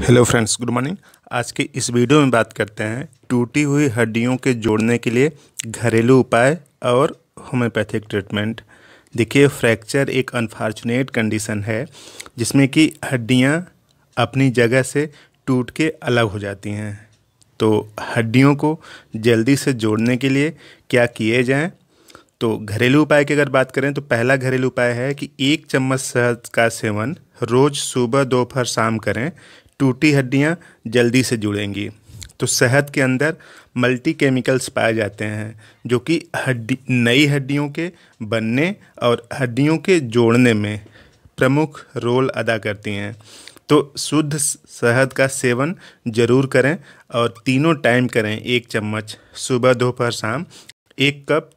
hello friends good morning आज के इस वीडियो में बात करते हैं टूटी हुई हड्डियों के जोड़ने के लिए घरेलू उपाय और होम्योपैथिक ट्रीटमेंट देखिए फ्रैक्चर एक अनफॉर्चुनेट कंडीशन है जिसमें कि हड्डियां अपनी जगह से टूट के अलग हो जाती हैं तो हड्डियों को जल्दी से जोड़ने के लिए क्या किए जाएँ तो घरेलू उपाय की अगर बात करें तो पहला घरेलू उपाय है कि एक चम्मच शहद का सेवन रोज़ सुबह दोपहर शाम करें टूटी हड्डियाँ जल्दी से जुड़ेंगी तो शहद के अंदर मल्टी केमिकल्स पाए जाते हैं जो कि हड्डी नई हड्डियों के बनने और हड्डियों के जोड़ने में प्रमुख रोल अदा करती हैं तो शुद्ध शहद का सेवन जरूर करें और तीनों टाइम करें एक चम्मच सुबह दोपहर शाम एक कप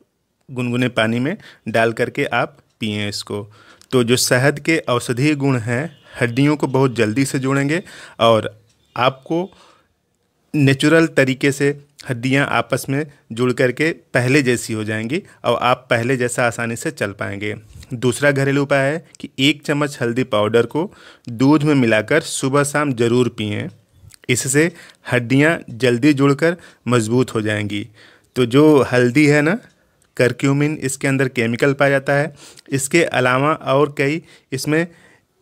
गुनगुने पानी में डाल करके आप पिए इसको तो जो शहद के औषधीय गुण हैं हड्डियों को बहुत जल्दी से जोड़ेंगे और आपको नेचुरल तरीके से हड्डियाँ आपस में जुड़ करके पहले जैसी हो जाएंगी और आप पहले जैसा आसानी से चल पाएंगे दूसरा घरेलू उपाय है कि एक चम्मच हल्दी पाउडर को दूध में मिलाकर सुबह शाम ज़रूर पिए इससे हड्डियाँ जल्दी जुड़कर मजबूत हो जाएंगी तो जो हल्दी है ना करक्यूमिन इसके अंदर केमिकल पाया जाता है इसके अलावा और कई इसमें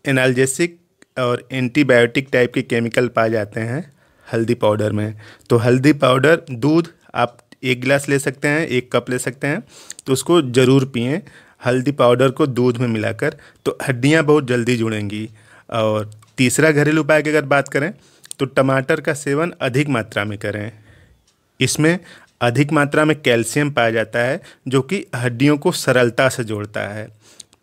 एनाल्जेसिक और एंटीबायोटिक टाइप के केमिकल पाए जाते हैं हल्दी पाउडर में तो हल्दी पाउडर दूध आप एक गिलास ले सकते हैं एक कप ले सकते हैं तो उसको ज़रूर पिए हल्दी पाउडर को दूध में मिलाकर तो हड्डियाँ बहुत जल्दी जुड़ेंगी और तीसरा घरेलू उपाय की अगर बात करें तो टमाटर का सेवन अधिक मात्रा में करें इसमें अधिक मात्रा में कैल्शियम पाया जाता है जो कि हड्डियों को सरलता से जोड़ता है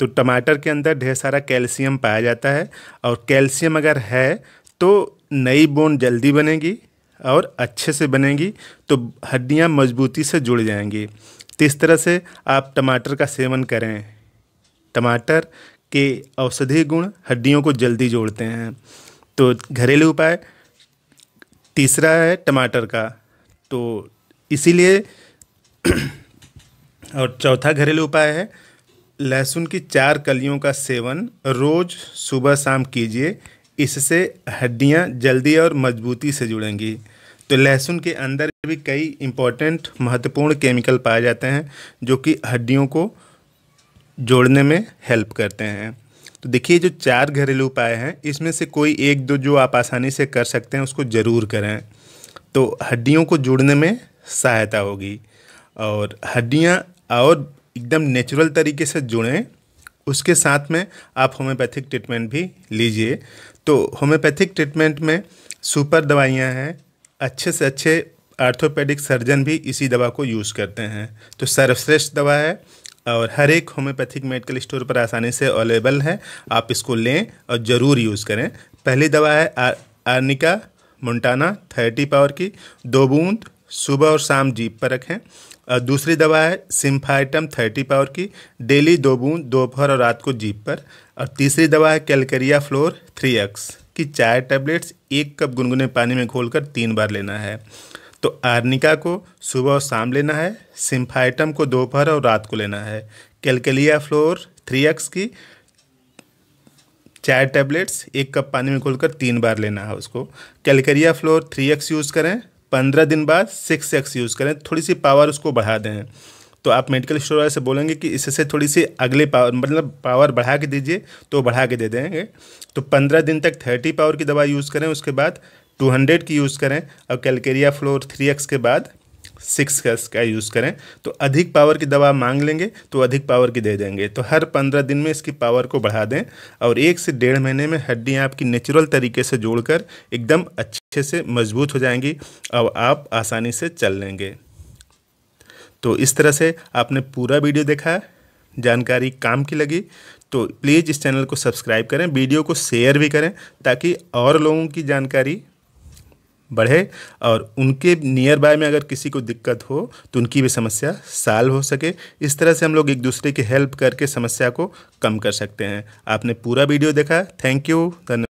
तो टमाटर के अंदर ढेर सारा कैल्शियम पाया जाता है और कैल्शियम अगर है तो नई बोन जल्दी बनेगी और अच्छे से बनेगी तो हड्डियाँ मजबूती से जुड़ जाएंगी तो इस तरह से आप टमाटर का सेवन करें टमाटर के औषधीय गुण हड्डियों को जल्दी जोड़ते हैं तो घरेलू उपाय तीसरा है टमाटर का तो इसीलिए और चौथा घरेलू उपाय है लहसुन की चार कलियों का सेवन रोज़ सुबह शाम कीजिए इससे हड्डियाँ जल्दी और मजबूती से जुड़ेंगी तो लहसुन के अंदर भी कई इम्पोर्टेंट महत्वपूर्ण केमिकल पाए जाते हैं जो कि हड्डियों को जोड़ने में हेल्प करते हैं तो देखिए जो चार घरेलू उपाय हैं इसमें से कोई एक दो जो आप आसानी से कर सकते हैं उसको ज़रूर करें तो हड्डियों को जुड़ने में सहायता होगी और हड्डियाँ और एकदम नेचुरल तरीके से जुड़ें उसके साथ में आप होम्योपैथिक ट्रीटमेंट भी लीजिए तो होम्योपैथिक ट्रीटमेंट में सुपर दवाइयाँ हैं अच्छे से अच्छे आर्थोपेडिक सर्जन भी इसी दवा को यूज़ करते हैं तो सर्वश्रेष्ठ दवा है और हर एक होम्योपैथिक मेडिकल स्टोर पर आसानी से अवेलेबल है आप इसको लें और ज़रूर यूज़ करें पहली दवा है R, arnica montana thirty power की दो बूंद सुबह और शाम जीप पर रखें और दूसरी दवा है सिम्फाइटम थर्टी पावर की डेली दो बूंद दोपहर और रात को जीप पर और तीसरी दवा है कैलकरिया फ्लोर थ्री एक्स की चार टैबलेट्स एक कप गुनगुने पानी में घोलकर तीन बार लेना है तो आर्निका को सुबह और शाम लेना है सिम्फाइटम को दोपहर और रात को लेना है कैलकलिया फ्लोर थ्री एक्स की चार टैबलेट्स एक कप पानी में घोलकर तीन बार लेना है उसको calcarea fluor three X use करें पंद्रह दिन बाद सिक्स एक्स यूज़ करें थोड़ी सी पावर उसको बढ़ा दें तो आप मेडिकल स्टोर वाले से बोलेंगे कि इससे थोड़ी सी अगले पावर मतलब पावर बढ़ा के दीजिए तो बढ़ा के दे देंगे तो पंद्रह दिन तक थर्टी पावर की दवा यूज़ करें उसके बाद टू हंड्रेड की यूज़ करें और कैलकेरिया फ्लोर थ्री एक्स के बाद सिक्स का यूज़ करें तो अधिक पावर की दवा मांग लेंगे तो अधिक पावर की दे देंगे तो हर पंद्रह दिन में इसकी पावर को बढ़ा दें और एक से डेढ़ महीने में हड्डियाँ आपकी नेचुरल तरीके से जोड़कर एकदम अच्छे से मजबूत हो जाएंगी और आप आसानी से चल लेंगे तो इस तरह से आपने पूरा वीडियो देखा जानकारी काम की लगी तो प्लीज़ इस चैनल को सब्सक्राइब करें वीडियो को शेयर भी करें ताकि और लोगों की जानकारी बढ़े और उनके नियर बाय में अगर किसी को दिक्कत हो तो उनकी भी समस्या साल्व हो सके इस तरह से हम लोग एक दूसरे की हेल्प करके समस्या को कम कर सकते हैं आपने पूरा वीडियो देखा थैंक यू धन्यवाद